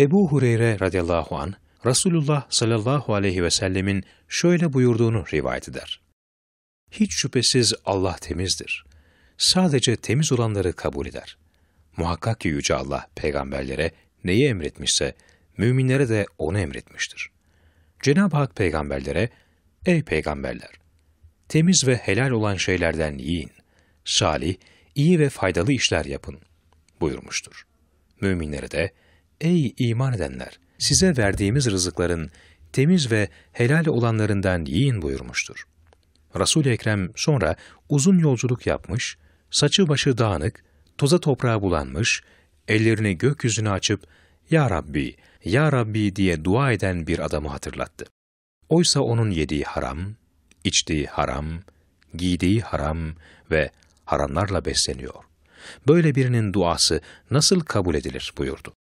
Ebu Hureyre radıyallahu an Resulullah sallallahu aleyhi ve sellemin şöyle buyurduğunu rivayet eder. Hiç şüphesiz Allah temizdir. Sadece temiz olanları kabul eder. Muhakkak ki Yüce Allah peygamberlere neyi emretmişse müminlere de onu emretmiştir. Cenab-ı Hak peygamberlere, ey peygamberler, temiz ve helal olan şeylerden yiyin, salih, iyi ve faydalı işler yapın buyurmuştur. Müminlere de Ey iman edenler! Size verdiğimiz rızıkların temiz ve helal olanlarından yiyin buyurmuştur. Resul-i Ekrem sonra uzun yolculuk yapmış, saçı başı dağınık, toza toprağa bulanmış, ellerini gökyüzüne açıp ''Ya Rabbi, Ya Rabbi'' diye dua eden bir adamı hatırlattı. Oysa onun yediği haram, içtiği haram, giydiği haram ve haramlarla besleniyor. Böyle birinin duası nasıl kabul edilir buyurdu.